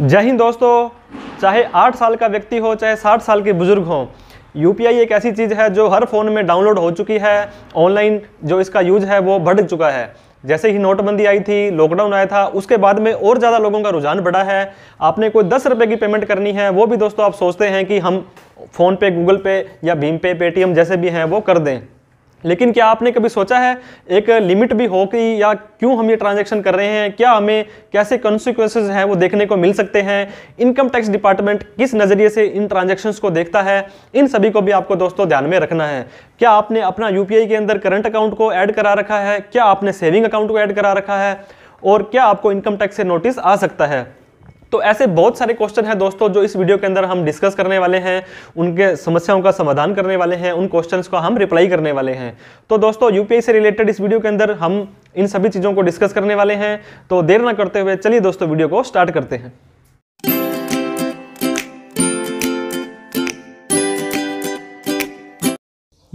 जय हिंद दोस्तों चाहे आठ साल का व्यक्ति हो चाहे साठ साल के बुजुर्ग हो यू एक ऐसी चीज़ है जो हर फ़ोन में डाउनलोड हो चुकी है ऑनलाइन जो इसका यूज है वो बढ़ चुका है जैसे ही नोटबंदी आई थी लॉकडाउन आया था उसके बाद में और ज़्यादा लोगों का रुझान बढ़ा है आपने कोई दस रुपये की पेमेंट करनी है वो भी दोस्तों आप सोचते हैं कि हम फ़ोन पे गूगल पे या भीम पे पेटीएम जैसे भी हैं वो कर दें लेकिन क्या आपने कभी सोचा है एक लिमिट भी हो कि या क्यों हम ये ट्रांजैक्शन कर रहे हैं क्या हमें कैसे कॉन्सिक्वेंस हैं वो देखने को मिल सकते हैं इनकम टैक्स डिपार्टमेंट किस नज़रिए से इन ट्रांजैक्शंस को देखता है इन सभी को भी आपको दोस्तों ध्यान में रखना है क्या आपने अपना यू के अंदर करंट अकाउंट को ऐड करा रखा है क्या आपने सेविंग अकाउंट को ऐड करा रखा है और क्या आपको इनकम टैक्स से नोटिस आ सकता है तो ऐसे बहुत सारे क्वेश्चन हैं दोस्तों जो इस वीडियो के अंदर हम डिस्कस करने वाले हैं उनके समस्याओं का समाधान करने वाले हैं उन क्वेश्चन को हम रिप्लाई करने वाले हैं तो दोस्तों यूपीआई से रिलेटेड इस वीडियो के अंदर हम इन सभी चीज़ों को डिस्कस करने वाले हैं तो देर ना करते हुए चलिए दोस्तों वीडियो को स्टार्ट करते हैं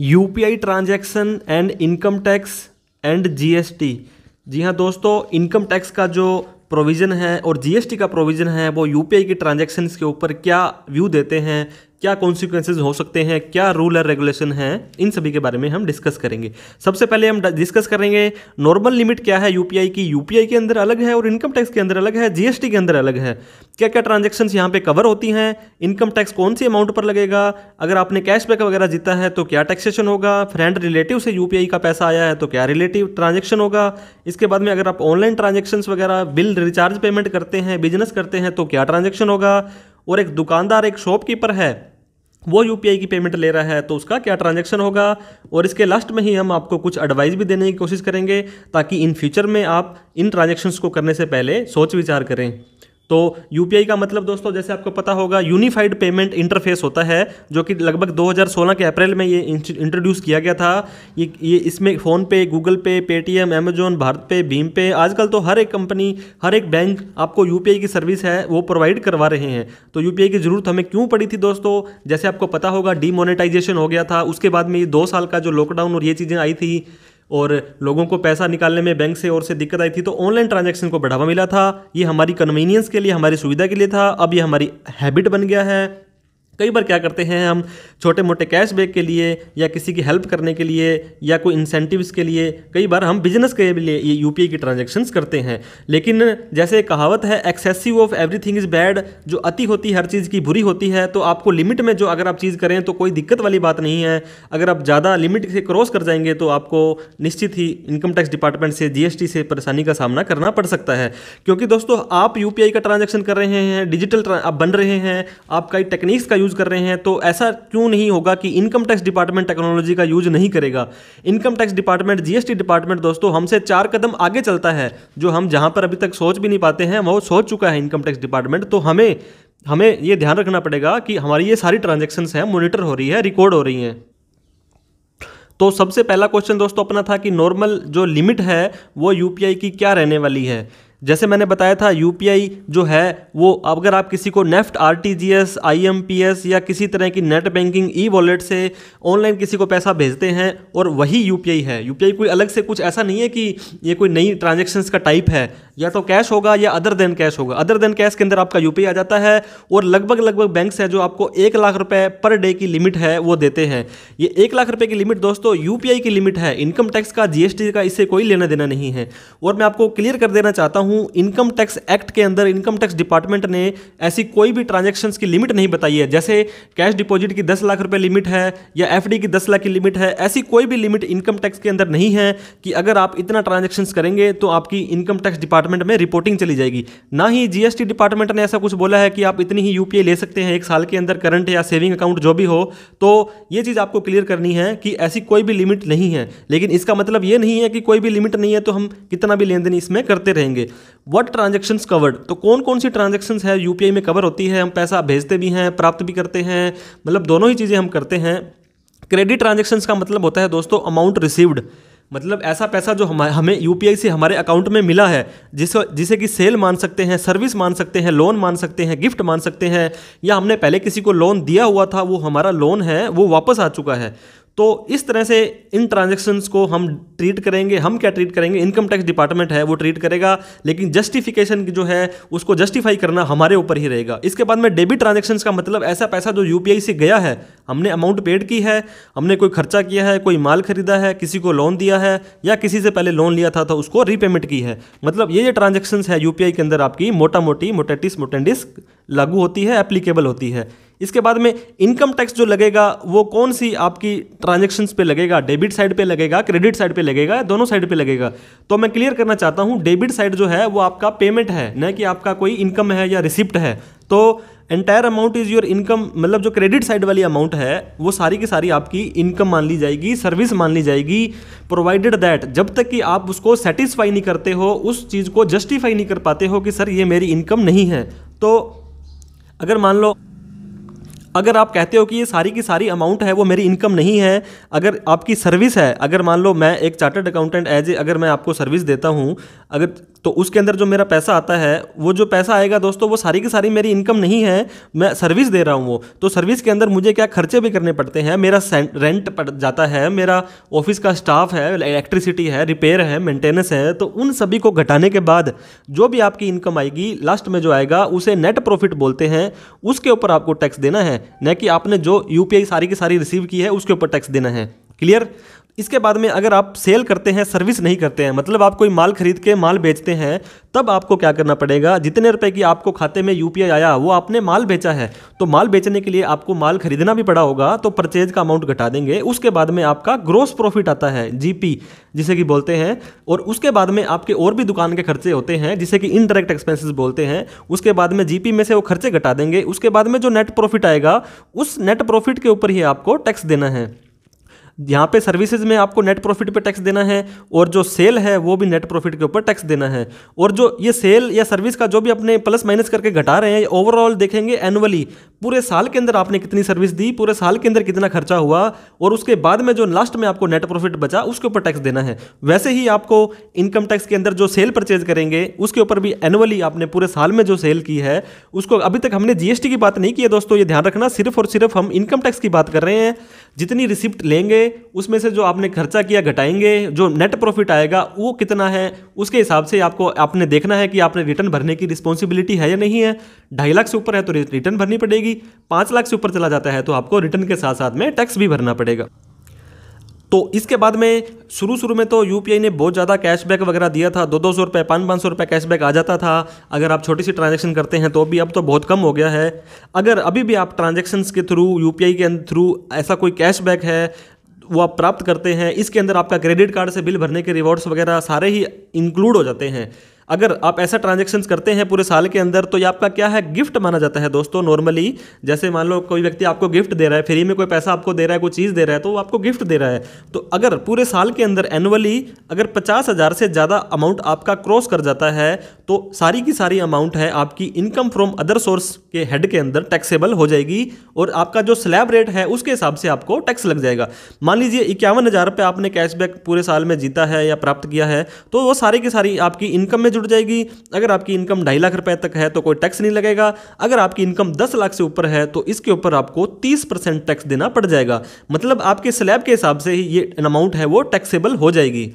UPI transaction and income tax and GST जी हाँ दोस्तों इनकम टैक्स का जो प्रोविज़न है और जीएसटी का प्रोविज़न है वो यूपीआई की ट्रांजैक्शंस के ऊपर क्या व्यू देते हैं क्या कॉन्सिक्वेंसेज हो सकते हैं क्या रूल और रेगुलेशन हैं इन सभी के बारे में हम डिस्कस करेंगे सबसे पहले हम डिस्कस करेंगे नॉर्मल लिमिट क्या है यूपीआई की यूपीआई के अंदर अलग है और इनकम टैक्स के अंदर अलग है जीएसटी के अंदर अलग है क्या क्या ट्रांजेक्शन यहाँ पे कवर होती हैं इनकम टैक्स कौन सी अमाउंट पर लगेगा अगर आपने कैशबैक वगैरह जीता है तो क्या टैक्सेशन होगा फ्रेंड रिलेटिव से यूपीआई का पैसा आया है तो क्या रिलेटिव ट्रांजेक्शन होगा इसके बाद में अगर आप ऑनलाइन ट्रांजेक्शन्स वगैरह बिल रिचार्ज पेमेंट करते हैं बिजनेस करते हैं तो क्या ट्रांजेक्शन होगा और एक दुकानदार एक शॉपकीपर है वो यू की पेमेंट ले रहा है तो उसका क्या ट्रांजेक्शन होगा और इसके लास्ट में ही हम आपको कुछ एडवाइस भी देने की कोशिश करेंगे ताकि इन फ्यूचर में आप इन ट्रांजेक्शन्स को करने से पहले सोच विचार करें तो यू का मतलब दोस्तों जैसे आपको पता होगा यूनिफाइड पेमेंट इंटरफेस होता है जो कि लगभग 2016 के अप्रैल में ये इंट्रोड्यूस किया गया था ये ये इसमें PhonePe Google Pay Paytm Amazon BharatPe भीम पे आजकल तो हर एक कंपनी हर एक बैंक आपको यू की सर्विस है वो प्रोवाइड करवा रहे हैं तो यू की ज़रूरत हमें क्यों पड़ी थी दोस्तों जैसे आपको पता होगा डीमोनेटाइजेशन हो गया था उसके बाद में ये दो साल का जो लॉकडाउन और ये चीज़ें आई थी और लोगों को पैसा निकालने में बैंक से और से दिक्कत आई थी तो ऑनलाइन ट्रांजैक्शन को बढ़ावा मिला था ये हमारी कन्वीनियंस के लिए हमारी सुविधा के लिए था अब ये हमारी हैबिट बन गया है कई बार क्या करते हैं हम छोटे मोटे कैशबैक के लिए या किसी की हेल्प करने के लिए या कोई इंसेंटिव्स के लिए कई बार हम बिजनेस के लिए ये यू की ट्रांजेक्शन्स करते हैं लेकिन जैसे कहावत है excessive of everything is bad जो अति होती है हर चीज़ की बुरी होती है तो आपको लिमिट में जो अगर आप चीज़ करें तो कोई दिक्कत वाली बात नहीं है अगर आप ज़्यादा लिमिट से क्रॉस कर जाएंगे तो आपको निश्चित ही इनकम टैक्स डिपार्टमेंट से जी से परेशानी का सामना करना पड़ सकता है क्योंकि दोस्तों आप यू का ट्रांजेक्शन कर रहे हैं डिजिटल आप बन रहे हैं आप कई टेक्निक्स का यूज़ यूज़ कर रहे हैं तो ऐसा क्यों नहीं होगा कि इनकम टैक्स डिपार्टमेंट टेक्नोलॉजी का यूज नहीं करेगा income tax department GST department दोस्तों हमसे चार कदम आगे चलता है जो हम जहाँ पर अभी तक सोच भी नहीं पाते हैं वो सोच चुका है इनकम टैक्स डिपार्टमेंट तो हमें हमें ये ध्यान रखना पड़ेगा कि हमारी ये सारी ट्रांजेक्शन्स हैं मोनिटर हो रही है रिकॉर्ड हो रही हैं तो सबसे पहला क्वेश्चन दोस्तों अपना था कि नॉर्मल जो लिमिट है वो यूपीआई की क्या रहने वाली है जैसे मैंने बताया था यू जो है वो अगर आप किसी को NEFT R T G S I M P S या किसी तरह की नेट बैंकिंग ई वॉलेट से ऑनलाइन किसी को पैसा भेजते हैं और वही यू है यू कोई अलग से कुछ ऐसा नहीं है कि ये कोई नई ट्रांजेक्शन्स का टाइप है या तो कैश होगा या अदर देन कैश होगा अदर देन कैश के अंदर आपका यू आ जाता है और लगभग लगभग बैंक्स हैं जो आपको एक लाख रुपये पर डे की लिमिट है वो देते हैं ये एक लाख रुपये की लिमिट दोस्तों यू की लिमिट है इनकम टैक्स का जी का इससे कोई लेना देना नहीं है और मैं आपको क्लियर कर देना चाहता हूँ हूं इनकम टैक्स एक्ट के अंदर इनकम टैक्स डिपार्टमेंट ने ऐसी कोई भी ट्रांजेक्शन की लिमिट नहीं बताई है जैसे कैश डिपॉजिट की दस लाख रुपये लिमिट है या एफ की दस लाख की लिमिट है ऐसी कोई भी लिमिट इनकम टैक्स के अंदर नहीं है कि अगर आप इतना ट्रांजेक्शन करेंगे तो आपकी इनकम टैक्स डिपार्टमेंट में रिपोर्टिंग चली जाएगी ना ही जीएसटी डिपार्टमेंट ने ऐसा कुछ बोला है कि आप इतनी ही यूपीआई ले सकते हैं एक साल के अंदर करंट या सेविंग अकाउंट जो भी हो तो यह चीज़ आपको क्लियर करनी है कि ऐसी कोई भी लिमिट नहीं है लेकिन इसका मतलब यह नहीं है कि कोई भी लिमिट नहीं है तो हम कितना भी लेन देन इसमें करते रहेंगे वट ट्रांजेक्शन्स कवर्ड तो कौन कौन सी ट्रांजेक्शन है यूपीआई में कवर होती है हम पैसा भेजते भी हैं प्राप्त भी करते हैं मतलब दोनों ही चीज़ें हम करते हैं क्रेडिट ट्रांजेक्शन्स का मतलब होता है दोस्तों अमाउंट रिसीव्ड मतलब ऐसा पैसा जो हम हमें यूपीआई से हमारे अकाउंट में मिला है जिस जिसे कि सेल मान सकते हैं सर्विस मान सकते हैं लोन मान सकते हैं गिफ्ट मान सकते हैं या हमने पहले किसी को लोन दिया हुआ था वो हमारा लोन है वो वापस आ चुका है तो इस तरह से इन ट्रांजेक्शन्स को हम ट्रीट करेंगे हम क्या ट्रीट करेंगे इनकम टैक्स डिपार्टमेंट है वो ट्रीट करेगा लेकिन जस्टिफिकेशन जो है उसको जस्टिफाई करना हमारे ऊपर ही रहेगा इसके बाद में डेबिट ट्रांजेक्शन्स का मतलब ऐसा पैसा जो यू से गया है हमने अमाउंट पेड की है हमने कोई खर्चा किया है कोई माल खरीदा है किसी को लोन दिया है या किसी से पहले लोन लिया था तो उसको रीपेमेंट की है मतलब ये जो ट्रांजेक्शन्स है यू के अंदर आपकी मोटा मोटी मोटेटिस मोटेंडिस लागू होती है एप्लीकेबल होती है इसके बाद में इनकम टैक्स जो लगेगा वो कौन सी आपकी ट्रांजेक्शन्स पे लगेगा डेबिट साइड पे लगेगा क्रेडिट साइड पे लगेगा दोनों साइड पे लगेगा तो मैं क्लियर करना चाहता हूँ डेबिट साइड जो है वो आपका पेमेंट है न कि आपका कोई इनकम है या रिसिप्ट है तो entire amount is your income मतलब जो क्रेडिट साइड वाली अमाउंट है वो सारी की सारी आपकी इनकम मान ली जाएगी सर्विस मान ली जाएगी प्रोवाइडेड दैट जब तक कि आप उसको सेटिस्फाई नहीं करते हो उस चीज़ को जस्टिफाई नहीं कर पाते हो कि सर ये मेरी इनकम नहीं है तो अगर मान लो अगर आप कहते हो कि ये सारी की सारी अमाउंट है वो मेरी इनकम नहीं है अगर आपकी सर्विस है अगर मान लो मैं एक चार्टर्ड अकाउंटेंट एज ए अगर मैं आपको सर्विस देता हूँ अगर तो उसके अंदर जो मेरा पैसा आता है वो जो पैसा आएगा दोस्तों वो सारी की सारी मेरी इनकम नहीं है मैं सर्विस दे रहा हूँ वो तो सर्विस के अंदर मुझे क्या खर्चे भी करने पड़ते हैं मेरा रेंट पड़ जाता है मेरा ऑफिस का स्टाफ है इलेक्ट्रिसिटी है रिपेयर है मेंटेनेंस है तो उन सभी को घटाने के बाद जो भी आपकी इनकम आएगी लास्ट में जो आएगा उसे नेट प्रॉफिट बोलते हैं उसके ऊपर आपको टैक्स देना है है न कि आपने जो यूपीआई सारी की सारी रिसीव की है उसके ऊपर टैक्स देना है क्लियर इसके बाद में अगर आप सेल करते हैं सर्विस नहीं करते हैं मतलब आप कोई माल खरीद के माल बेचते हैं तब आपको क्या करना पड़ेगा जितने रुपए की आपको खाते में यू आया वो आपने माल बेचा है तो माल बेचने के लिए आपको माल खरीदना भी पड़ा होगा तो परचेज का अमाउंट घटा देंगे उसके बाद में आपका ग्रोस प्रॉफिट आता है जीपी जिसे कि बोलते हैं और उसके बाद में आपके और भी दुकान के खर्चे होते हैं जिसे कि इनडायरेक्ट एक्सपेंसिस बोलते हैं उसके बाद में जी में से वो खर्चे घटा देंगे उसके बाद में जो नेट प्रॉफिट आएगा उस नेट प्रॉफिट के ऊपर ही आपको टैक्स देना है यहाँ पे सर्विसेज में आपको नेट प्रॉफिट पे टैक्स देना है और जो सेल है वो भी नेट प्रॉफिट के ऊपर टैक्स देना है और जो ये सेल या सर्विस का जो भी अपने प्लस माइनस करके घटा रहे हैं ओवरऑल देखेंगे एनुअली पूरे साल के अंदर आपने कितनी सर्विस दी पूरे साल के अंदर कितना खर्चा हुआ और उसके बाद में जो लास्ट में आपको नेट प्रॉफिट बचा उसके ऊपर टैक्स देना है वैसे ही आपको इनकम टैक्स के अंदर जो सेल परचेज करेंगे उसके ऊपर भी एनुअली आपने पूरे साल में जो सेल की है उसको अभी तक हमने जीएसटी की बात नहीं की है दोस्तों ये ध्यान रखना सिर्फ और सिर्फ हम इनकम टैक्स की बात कर रहे हैं जितनी रिसिप्ट लेंगे उसमें से जो आपने खर्चा किया घटाएंगे जो नेट प्रॉफिट आएगा वो कितना है उसके हिसाब से आपको आपने देखना है कि आपने रिटर्न भरने की रिस्पॉन्सिबिलिटी है या नहीं है ढाई लाख से ऊपर है तो रिटर्न भरनी पड़ेगी पाँच लाख से ऊपर चला जाता है तो आपको रिटर्न के साथ साथ में टैक्स भी भरना पड़ेगा तो इसके बाद में शुरू शुरू में तो यू ने बहुत ज़्यादा कैशबैक वगैरह दिया था दो दो सौ रुपये पाँच पाँच सौ रुपये कैशबैक आ जाता था अगर आप छोटी सी ट्रांजैक्शन करते हैं तो भी अब तो बहुत कम हो गया है अगर अभी भी आप ट्रांजैक्शंस के थ्रू यू के थ्रू ऐसा कोई कैशबैक है वो आप प्राप्त करते हैं इसके अंदर आपका क्रेडिट कार्ड से बिल भरने के रिवॉर्ड्स वगैरह सारे ही इंक्लूड हो जाते हैं अगर आप ऐसा ट्रांजेक्शन करते हैं पूरे साल के अंदर तो ये आपका क्या है गिफ्ट माना जाता है दोस्तों नॉर्मली जैसे मान लो कोई व्यक्ति आपको गिफ्ट दे रहा है फ्री में कोई पैसा आपको दे रहा है कोई चीज़ दे रहा है तो वो आपको गिफ्ट दे रहा है तो अगर पूरे साल के अंदर एनुअली अगर पचास हज़ार से ज़्यादा अमाउंट आपका क्रॉस कर जाता है तो सारी की सारी अमाउंट है आपकी इनकम फ्रॉम अदर सोर्स के हेड के अंदर टैक्सेबल हो जाएगी और आपका जो स्लैब रेट है उसके हिसाब से आपको टैक्स लग जाएगा मान लीजिए इक्यावन हज़ार रुपये आपने कैशबैक पूरे साल में जीता है या प्राप्त किया है तो वो सारी की सारी आपकी इनकम में जुड़ जाएगी अगर आपकी इनकम ढाई लाख रुपए तक है तो कोई टैक्स नहीं लगेगा अगर आपकी इनकम दस लाख से ऊपर है तो इसके ऊपर आपको तीस परसेंट टैक्स देना पड़ जाएगा मतलब आपके स्लैब के हिसाब से ही ये अमाउंट है वो टैक्सेबल हो जाएगी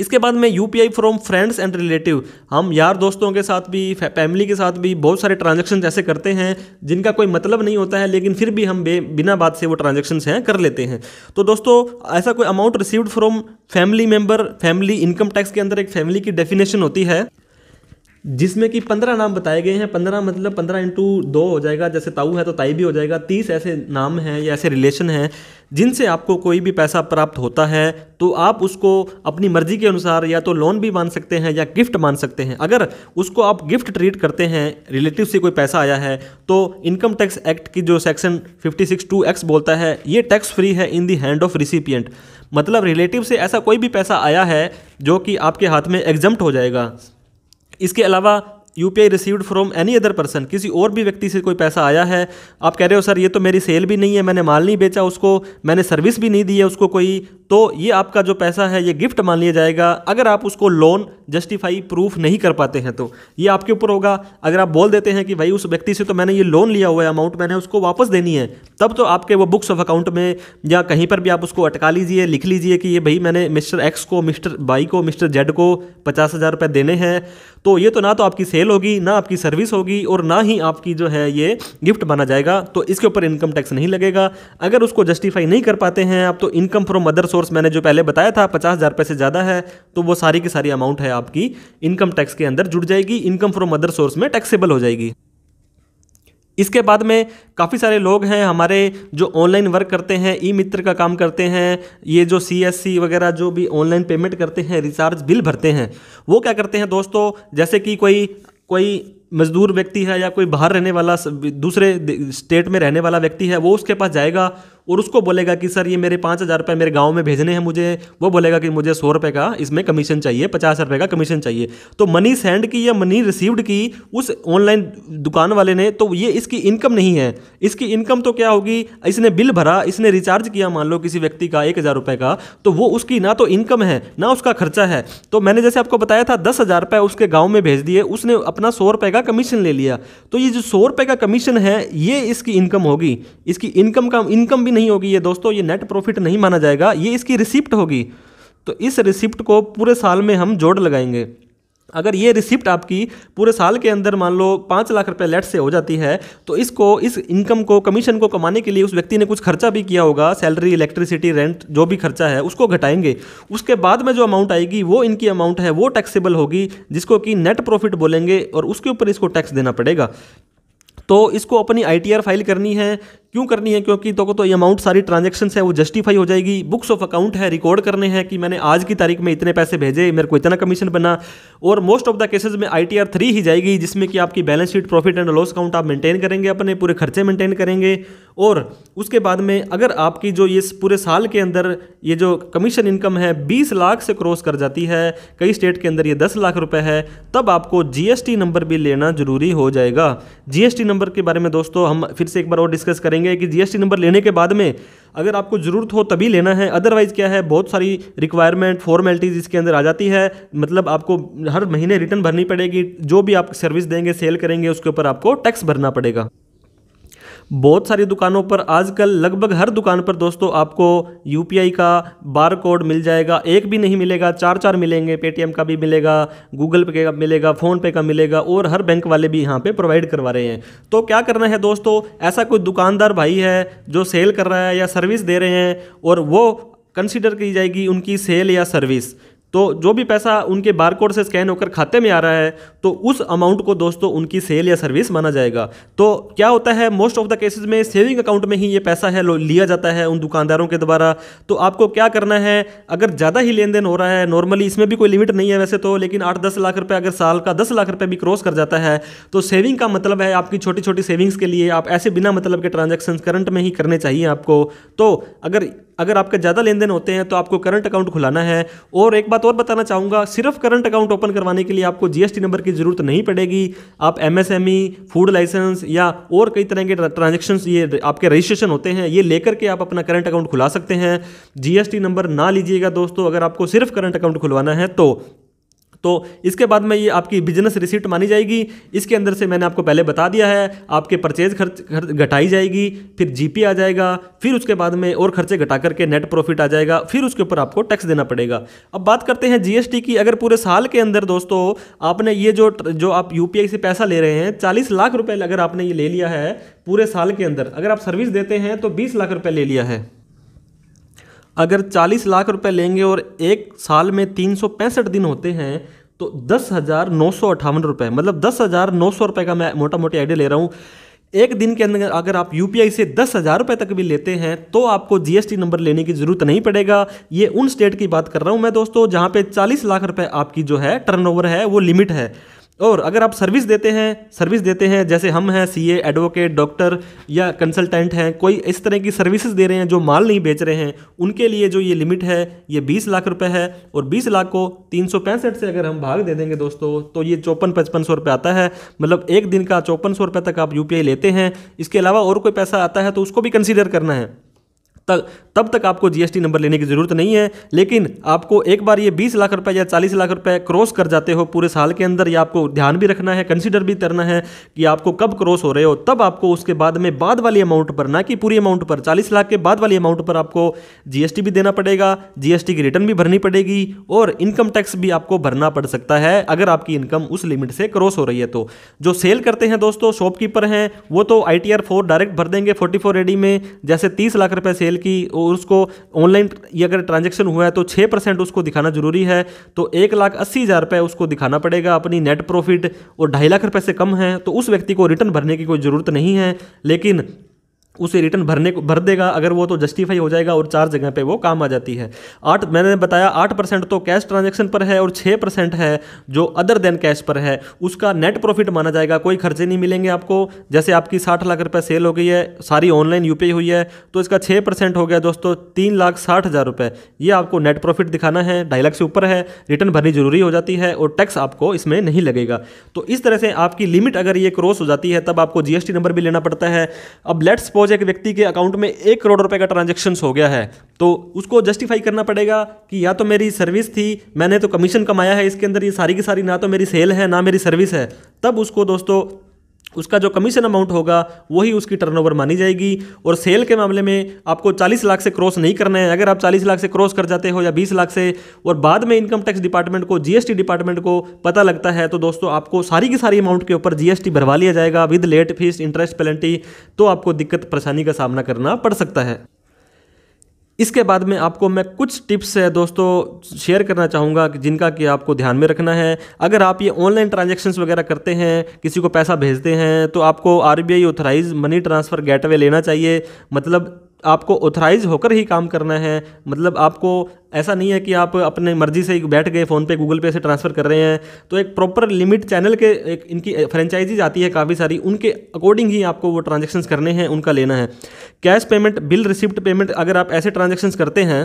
इसके बाद में U P from friends and relative हम यार दोस्तों के साथ भी फैमिली के साथ भी बहुत सारे ट्रांजेक्शन ऐसे करते हैं जिनका कोई मतलब नहीं होता है लेकिन फिर भी हम बे बिना बात से वो ट्रांजेक्शन हैं कर लेते हैं तो दोस्तों ऐसा कोई amount received from family member family income tax के अंदर एक फैमिली की डेफिनेशन होती है जिसमें कि पंद्रह नाम बताए गए हैं पंद्रह मतलब पंद्रह इंटू दो हो जाएगा जैसे ताऊ है तो ताई भी हो जाएगा तीस ऐसे नाम हैं या ऐसे रिलेशन हैं जिनसे आपको कोई भी पैसा प्राप्त होता है तो आप उसको अपनी मर्जी के अनुसार या तो लोन भी मान सकते हैं या गिफ्ट मान सकते हैं अगर उसको आप गिफ्ट ट्रीट करते हैं रिलेटिव से कोई पैसा आया है तो इनकम टैक्स एक्ट की जो section fifty six two X बोलता है ये टैक्स फ्री है in the hand of recipient मतलब रिलेटिव से ऐसा कोई भी पैसा आया है जो कि आपके हाथ में एग्जम्प्ट हो जाएगा इसके अलावा U P I received from any other person किसी और भी व्यक्ति से कोई पैसा आया है आप कह रहे हो सर ये तो मेरी सेल भी नहीं है मैंने माल नहीं बेचा उसको मैंने सर्विस भी नहीं दी है उसको कोई तो ये आपका जो पैसा है ये गिफ्ट मान लिया जाएगा अगर आप उसको लोन जस्टिफाई प्रूफ नहीं कर पाते हैं तो ये आपके ऊपर होगा अगर आप बोल देते हैं कि भाई उस व्यक्ति से तो मैंने ये लोन लिया हुआ है अमाउंट मैंने उसको वापस देनी है तब तो आपके वो बुक्स ऑफ अकाउंट में या कहीं पर भी आप उसको अटका लीजिए लिख लीजिए कि ये भाई मैंने मिस्टर एक्स को मिस्टर बाई को मिस्टर जेड को पचास हज़ार रुपये देने हैं तो ये तो ना तो आपकी सेल होगी ना आपकी सर्विस होगी और ना ही आपकी जो है ये गिफ्ट माना जाएगा तो इसके ऊपर इनकम टैक्स नहीं लगेगा अगर उसको जस्टिफाई नहीं कर पाते हैं आप तो इनकम फ्रॉम अदर सोर्स मैंने जो पहले बताया था पचास हज़ार से ज़्यादा है तो वो सारी की सारी अमाउंट है आपकी इनकम टैक्स के अंदर जुड़ जाएगी इनकम फ्रॉम अदर सोर्स में टैक्सेबल हो जाएगी इसके बाद में काफ़ी सारे लोग हैं हमारे जो ऑनलाइन वर्क करते हैं ई मित्र का काम करते हैं ये जो सी वगैरह जो भी ऑनलाइन पेमेंट करते हैं रिचार्ज बिल भरते हैं वो क्या करते हैं दोस्तों जैसे कि कोई कोई मजदूर व्यक्ति है या कोई बाहर रहने वाला दूसरे स्टेट में रहने वाला व्यक्ति है वो उसके पास जाएगा और उसको बोलेगा कि सर ये मेरे पाँच हज़ार रुपये मेरे गाँव में भेजने हैं मुझे वो बोलेगा कि मुझे सौ रुपये का इसमें कमीशन चाहिए पचास रुपये का कमीशन चाहिए तो मनी सेंड की या मनी रिसीव्ड की उस ऑनलाइन दुकान वाले ने तो ये इसकी इनकम नहीं है इसकी इनकम तो क्या होगी इसने बिल भरा इसने रिचार्ज किया मान लो किसी व्यक्ति का एक हज़ार रुपये का तो वो उसकी ना तो इनकम है ना उसका खर्चा है तो मैंने जैसे आपको बताया था दस हज़ार रुपये उसके गाँव में भेज दिए उसने अपना सौ रुपये का कमीशन ले लिया तो ये जो सौ रुपये का कमीशन है ये इसकी इनकम होगी इसकी इनकम का इनकम भी नहीं होगी ये दोस्तों ये नेट प्रॉफिट नहीं माना जाएगा ये इसकी रिसिप्ट होगी तो इस रिसिप्ट को पूरे साल में हम जोड़ लगाएंगे अगर ये रिसिप्ट आपकी पूरे साल के अंदर मान लो पाँच लाख रुपए लेट से हो जाती है तो इसको इस इनकम को कमीशन को कमाने के लिए उस व्यक्ति ने कुछ खर्चा भी किया होगा सैलरी इलेक्ट्रिसिटी रेंट जो भी खर्चा है उसको घटाएंगे उसके बाद में जो अमाउंट आएगी वो इनकी अमाउंट है वो टैक्सेबल होगी जिसको कि नेट प्रॉफिट बोलेंगे और उसके ऊपर इसको टैक्स देना पड़ेगा तो इसको अपनी आई फाइल करनी है क्यों करनी है क्योंकि तो को तो ये अमाउंट सारी ट्रांजेक्शन है वो जस्टिफाई हो जाएगी बुक्स ऑफ अकाउंट है रिकॉर्ड करने हैं कि मैंने आज की तारीख में इतने पैसे भेजे मेरे को इतना कमीशन बना और मोस्ट ऑफ द केसेज में आई टी आर थ्री ही जाएगी जिसमें कि आपकी balance sheet profit and loss account आप मेंटेन करेंगे अपने पूरे खर्चे मेंटेन करेंगे और उसके बाद में अगर आपकी जो ये पूरे साल के अंदर ये जो कमीशन इनकम है बीस लाख से क्रॉस कर जाती है कई स्टेट के अंदर ये दस लाख रुपए है तब आपको जीएसटी नंबर भी लेना जरूरी हो जाएगा जीएसटी नंबर के बारे में दोस्तों हम फिर से एक बार और डिस्कस करेंगे बताएंगे कि जीएसटी नंबर लेने के बाद में अगर आपको ज़रूरत हो तभी लेना है अदरवाइज़ क्या है बहुत सारी रिक्वायरमेंट फॉर्मेलिटीज़ इसके अंदर आ जाती है मतलब आपको हर महीने रिटर्न भरनी पड़ेगी जो भी आप सर्विस देंगे सेल करेंगे उसके ऊपर आपको टैक्स भरना पड़ेगा बहुत सारी दुकानों पर आजकल लगभग हर दुकान पर दोस्तों आपको यू का बार कोड मिल जाएगा एक भी नहीं मिलेगा चार चार मिलेंगे पेटीएम का भी मिलेगा गूगल पे का मिलेगा फ़ोनपे का मिलेगा और हर बैंक वाले भी यहाँ पे प्रोवाइड करवा रहे हैं तो क्या करना है दोस्तों ऐसा कोई दुकानदार भाई है जो सेल कर रहा है या सर्विस दे रहे हैं और वो कंसिडर की जाएगी उनकी सेल या सर्विस तो जो भी पैसा उनके बारकोड से स्कैन होकर खाते में आ रहा है तो उस अमाउंट को दोस्तों उनकी सेल या सर्विस माना जाएगा तो क्या होता है मोस्ट ऑफ द केसेस में सेविंग अकाउंट में ही ये पैसा है लिया जाता है उन दुकानदारों के द्वारा तो आपको क्या करना है अगर ज़्यादा ही लेन देन हो रहा है नॉर्मली इसमें भी कोई लिमिट नहीं है वैसे तो लेकिन आठ दस लाख रुपये अगर साल का दस लाख रुपये भी क्रॉस कर जाता है तो सेविंग का मतलब है आपकी छोटी छोटी सेविंग्स के लिए आप ऐसे बिना मतलब के ट्रांजेक्शन करंट में ही करने चाहिए आपको तो अगर अगर आपका ज़्यादा लेन देन होते हैं तो आपको करंट अकाउंट खुलाना है और एक बात और बताना चाहूँगा सिर्फ करंट अकाउंट ओपन करवाने के लिए आपको जीएसटी नंबर की ज़रूरत नहीं पड़ेगी आप एमएसएमई फूड लाइसेंस या और कई तरह के ट्रांजेक्शन ये आपके रजिस्ट्रेशन होते हैं ये लेकर के आप अपना करंट अकाउंट खुला सकते हैं जीएसटी नंबर ना लीजिएगा दोस्तों अगर आपको सिर्फ करंट अकाउंट खुलवाना है तो तो इसके बाद में ये आपकी बिजनेस रिसिप्ट मानी जाएगी इसके अंदर से मैंने आपको पहले बता दिया है आपके परचेज खर्च घटाई जाएगी फिर जी आ जाएगा फिर उसके बाद में और खर्चे घटा करके नेट प्रॉफिट आ जाएगा फिर उसके ऊपर आपको टैक्स देना पड़ेगा अब बात करते हैं जी की अगर पूरे साल के अंदर दोस्तों आपने ये जो जो आप यू से पैसा ले रहे हैं चालीस लाख रुपये अगर आपने ये ले लिया है पूरे साल के अंदर अगर आप सर्विस देते हैं तो बीस लाख रुपये ले लिया है अगर 40 लाख रुपए लेंगे और एक साल में तीन दिन होते हैं तो दस हज़ार नौ सौ अट्ठावन रुपये मतलब दस हज़ार नौ सौ रुपये का मैं मोटा मोटी आइडिया ले रहा हूँ एक दिन के अंदर अगर आप यू से दस हज़ार रुपये तक भी लेते हैं तो आपको जीएसटी नंबर लेने की ज़रूरत नहीं पड़ेगा ये उन स्टेट की बात कर रहा हूँ मैं दोस्तों जहाँ पे चालीस लाख रुपये आपकी जो है टर्नओवर है वो लिमिट है और अगर आप सर्विस देते हैं सर्विस देते हैं जैसे हम हैं सीए एडवोकेट डॉक्टर या कंसल्टेंट हैं कोई इस तरह की सर्विसेज दे रहे हैं जो माल नहीं बेच रहे हैं उनके लिए जो ये लिमिट है ये 20 लाख रुपए है और 20 लाख को तीन से अगर हम भाग दे देंगे दोस्तों तो ये चौपन पचपन सौ रुपये आता है मतलब एक दिन का चौपन सौ रुपये तक आप यू लेते हैं इसके अलावा और कोई पैसा आता है तो उसको भी कंसिडर करना है तक तब तक आपको जीएसटी नंबर लेने की ज़रूरत नहीं है लेकिन आपको एक बार ये बीस लाख रुपये या चालीस लाख रुपये क्रॉस कर जाते हो पूरे साल के अंदर या आपको ध्यान भी रखना है कंसिडर भी करना है कि आपको कब क्रॉस हो रहे हो तब आपको उसके बाद में बाद वाली अमाउंट पर ना कि पूरी अमाउंट पर चालीस लाख के बाद वाली अमाउंट पर आपको जीएसटी भी देना पड़ेगा जीएसटी की रिटर्न भी भरनी पड़ेगी और इनकम टैक्स भी आपको भरना पड़ सकता है अगर आपकी इनकम उस लिमिट से क्रॉस हो रही है तो जो सेल करते हैं दोस्तों शॉपकीपर हैं वो तो आई टी डायरेक्ट भर देंगे फोर्टी फोर में जैसे तीस लाख रुपए सेल की और उसको ऑनलाइन ये अगर ट्रांजेक्शन हुआ है तो छः परसेंट उसको दिखाना जरूरी है तो एक लाख अस्सी हज़ार रुपये उसको दिखाना पड़ेगा अपनी नेट प्रॉफिट और ढाई लाख रुपये से कम है तो उस व्यक्ति को रिटर्न भरने की कोई ज़रूरत नहीं है लेकिन उसे रिटर्न भरने को भर देगा अगर वो तो जस्टिफाई हो जाएगा और चार जगह पे वो काम आ जाती है आठ मैंने बताया आठ परसेंट तो कैश ट्रांजैक्शन पर है और छः परसेंट है जो अदर देन कैश पर है उसका नेट प्रॉफिट माना जाएगा कोई खर्चे नहीं मिलेंगे आपको जैसे आपकी साठ लाख रुपये सेल हो गई है सारी ऑनलाइन यू हुई है तो इसका छः परसेंट हो गया दोस्तों तीन लाख साठ हज़ार रुपये ये आपको नेट प्रॉफिट दिखाना है ढाई लाख से ऊपर है रिटर्न भरनी जरूरी हो जाती है और टैक्स आपको इसमें नहीं लगेगा तो इस तरह से आपकी लिमिट अगर ये क्रॉस हो जाती है तब आपको जीएसटी नंबर भी लेना पड़ता है अब लेट्स सपोज सपोज एक व्यक्ति के अकाउंट में एक करोड़ रुपए का ट्रांजेक्शन हो गया है तो उसको जस्टिफाई करना पड़ेगा कि या तो मेरी सर्विस थी मैंने तो कमीशन कमाया है इसके अंदर ये सारी की सारी ना तो मेरी सेल है ना मेरी सर्विस है तब उसको दोस्तों उसका जो कमीशन अमाउंट होगा वही उसकी टर्नओवर मानी जाएगी और सेल के मामले में आपको 40 लाख से क्रॉस नहीं करना है अगर आप 40 लाख से क्रॉस कर जाते हो या 20 लाख से और बाद में इनकम टैक्स डिपार्टमेंट को जीएसटी डिपार्टमेंट को पता लगता है तो दोस्तों आपको सारी की सारी अमाउंट के ऊपर जीएसटी भरवा लिया जाएगा with late fees interest penalty तो आपको दिक्कत परेशानी का सामना करना पड़ सकता है इसके बाद में आपको मैं कुछ टिप्स है दोस्तों शेयर करना चाहूँगा जिनका कि आपको ध्यान में रखना है अगर आप ये ऑनलाइन ट्रांजेक्शन्स वगैरह करते हैं किसी को पैसा भेजते हैं तो आपको R B I authorise money transfer gateway लेना चाहिए मतलब आपको ऑथराइज होकर ही काम करना है मतलब आपको ऐसा नहीं है कि आप अपने मर्जी से बैठ गए फ़ोन पे गूगल पे से ट्रांसफ़र कर रहे हैं तो एक प्रॉपर लिमिट चैनल के एक इनकी फ्रेंचाइजीज आती है काफ़ी सारी उनके अकॉर्डिंग ही आपको वो ट्रांजेक्शन्स करने हैं उनका लेना है cash payment bill receipt payment अगर आप ऐसे ट्रांजेक्शन्स करते हैं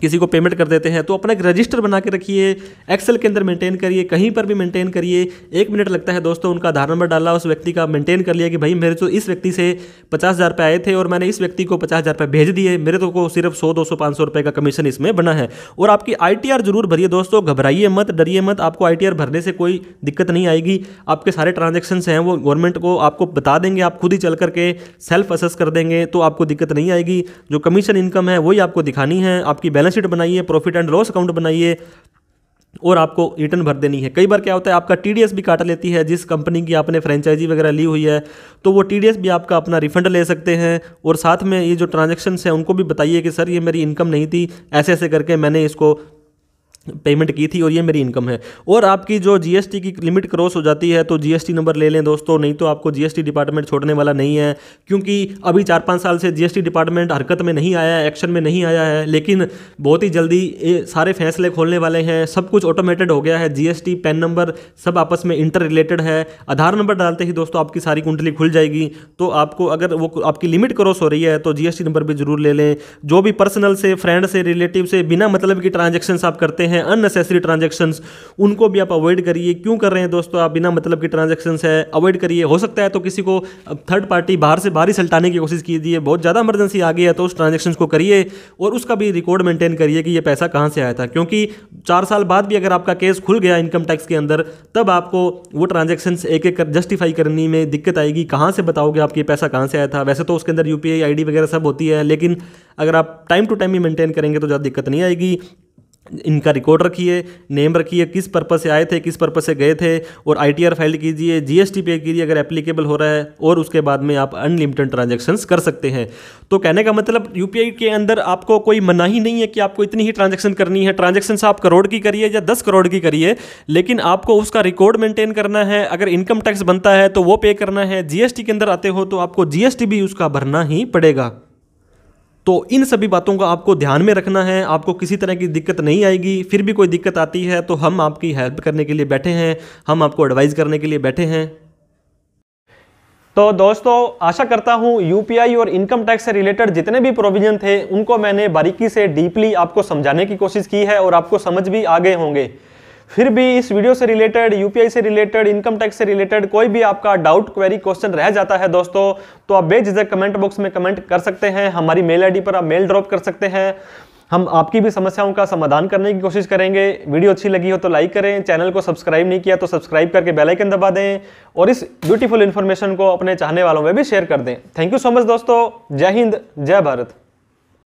किसी को पेमेंट कर देते हैं तो अपना एक रजिस्टर बना के रखिए एक्सेल के अंदर मेंटेन करिए कहीं पर भी मेंटेन करिए एक मिनट लगता है दोस्तों उनका आधार नंबर डाला उस व्यक्ति का मेंटेन कर लिया कि भाई मेरे तो इस व्यक्ति से पचास हज़ार रुपये आए थे और मैंने इस व्यक्ति को पचास हज़ार रुपये भेज दिए मेरे तो को सिर्फ सौ दो सौ पाँच सौ रुपये का कमीशन इसमें बना है और आपकी आई जरूर भरिए दोस्तों घबराइए मत डरिए मत आपको आई भरने से कोई दिक्कत नहीं आएगी आपके सारे ट्रांजेक्शन हैं वो गवर्नमेंट को आपको बता देंगे आप खुद ही चल करके सेल्फ असेस कर देंगे तो आपको दिक्कत नहीं आएगी जो कमीशन इनकम है वही आपको दिखानी है आपकी बैलेंस बैलेंस शीट बनाइए प्रॉफिट एंड लॉस अकाउंट बनाइए और आपको रिटर्न भर देनी है कई बार क्या होता है आपका टी भी काट लेती है जिस कंपनी की आपने फ्रेंचाइजी वगैरह ली हुई है तो वो टी भी आपका अपना रिफंड ले सकते हैं और साथ में ये जो ट्रांजेक्शन्स हैं उनको भी बताइए कि सर ये मेरी इनकम नहीं थी ऐसे ऐसे करके मैंने इसको पेमेंट की थी और ये मेरी इनकम है और आपकी जो जीएसटी की लिमिट क्रॉस हो जाती है तो जीएसटी नंबर ले लें दोस्तों नहीं तो आपको जीएसटी डिपार्टमेंट छोड़ने वाला नहीं है क्योंकि अभी चार पाँच साल से जीएसटी डिपार्टमेंट हरकत में नहीं आया है एक्शन में नहीं आया है लेकिन बहुत ही जल्दी ये सारे फैसले खोलने वाले हैं सब कुछ ऑटोमेटेड हो गया है जी पैन नंबर सब आपस में इंटर रिलेटेड है आधार नंबर डालते ही दोस्तों आपकी सारी कुंडली खुल जाएगी तो आपको अगर वो आपकी लिमिट क्रॉस हो रही है तो जीएसटी नंबर भी जरूर ले लें जो भी पर्सनल से फ्रेंड से रिलेटिव से बिना मतलब की ट्रांजेक्शन आप करते हैं हैं अननेसेसरी ट्रांजेक्शन उनको भी आप अवॉइड करिए क्यों कर रहे हैं दोस्तों आप बिना मतलब की ट्रांजेक्शन है अवॉइड करिए हो सकता है तो किसी को थर्ड पार्टी बाहर से बाहर ही सल्टाने की कोशिश कीजिए बहुत ज़्यादा इमरजेंसी आ गई है तो उस ट्रांजेक्शन को करिए और उसका भी रिकॉर्ड मेंटेन करिए कि ये पैसा कहाँ से आया था क्योंकि चार साल बाद भी अगर आपका केस खुल गया इनकम टैक्स के अंदर तब आपको वो ट्रांजेक्शन एक एक कर जस्टिफाई करने में दिक्कत आएगी कहाँ से बताओगे आपके पैसा कहाँ से आया था वैसे तो उसके अंदर यू पी वगैरह सब होती है लेकिन अगर आप टाइम टू टाइम ही मेंटेन करेंगे तो ज़्यादा दिक्कत नहीं आएगी इनका रिकॉर्ड रखिए नेम रखिए किस पर्पज़ से आए थे किस पर्पज़ से गए थे और आईटीआर फाइल कीजिए जीएसटी पे कीजिए अगर एप्लीकेबल हो रहा है और उसके बाद में आप अनलिमिटेड ट्रांजेक्शन्स कर सकते हैं तो कहने का मतलब यूपीआई के अंदर आपको कोई मनाही नहीं है कि आपको इतनी ही ट्रांजेक्शन करनी है ट्रांजेक्शन आप करोड़ की करिए या दस करोड़ की करिए लेकिन आपको उसका रिकॉर्ड मेंटेन करना है अगर इनकम टैक्स बनता है तो वो पे करना है जीएसटी के अंदर आते हो तो आपको जीएसटी भी उसका भरना ही पड़ेगा तो इन सभी बातों का आपको ध्यान में रखना है आपको किसी तरह की दिक्कत नहीं आएगी फिर भी कोई दिक्कत आती है तो हम आपकी हेल्प करने के लिए बैठे हैं हम आपको एडवाइस करने के लिए बैठे हैं तो दोस्तों आशा करता हूँ यूपीआई और इनकम टैक्स से रिलेटेड जितने भी प्रोविजन थे उनको मैंने बारीकी से डीपली आपको समझाने की कोशिश की है और आपको समझ भी आ गए होंगे फिर भी इस वीडियो से रिलेटेड यूपीआई से रिलेटेड इनकम टैक्स से रिलेटेड कोई भी आपका डाउट क्वेरी क्वेश्चन रह जाता है दोस्तों तो आप बेझिझक कमेंट बॉक्स में कमेंट कर सकते हैं हमारी मेल आई पर आप मेल ड्रॉप कर सकते हैं हम आपकी भी समस्याओं का समाधान करने की कोशिश करेंगे वीडियो अच्छी लगी हो तो लाइक करें चैनल को सब्सक्राइब नहीं किया तो सब्सक्राइब करके बेल आइकन दबा दें और इस ब्यूटीफुल इन्फॉर्मेशन को अपने चाहने वालों में भी शेयर कर दें थैंक यू सो मच दोस्तों जय हिंद जय भारत